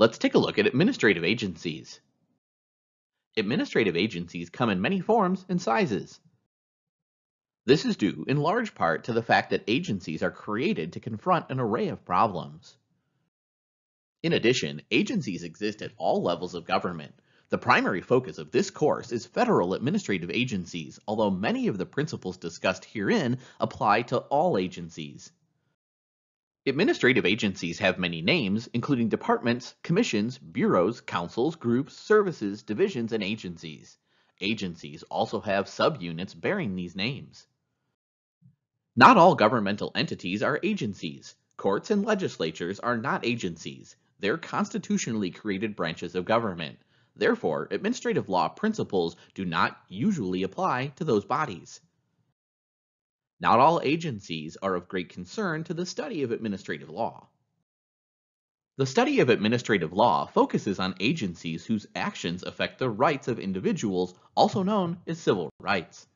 Let's take a look at administrative agencies. Administrative agencies come in many forms and sizes. This is due in large part to the fact that agencies are created to confront an array of problems. In addition, agencies exist at all levels of government. The primary focus of this course is federal administrative agencies, although many of the principles discussed herein apply to all agencies. Administrative agencies have many names, including departments, commissions, bureaus, councils, groups, services, divisions, and agencies. Agencies also have subunits bearing these names. Not all governmental entities are agencies. Courts and legislatures are not agencies. They're constitutionally created branches of government. Therefore, administrative law principles do not usually apply to those bodies. Not all agencies are of great concern to the study of administrative law. The study of administrative law focuses on agencies whose actions affect the rights of individuals, also known as civil rights.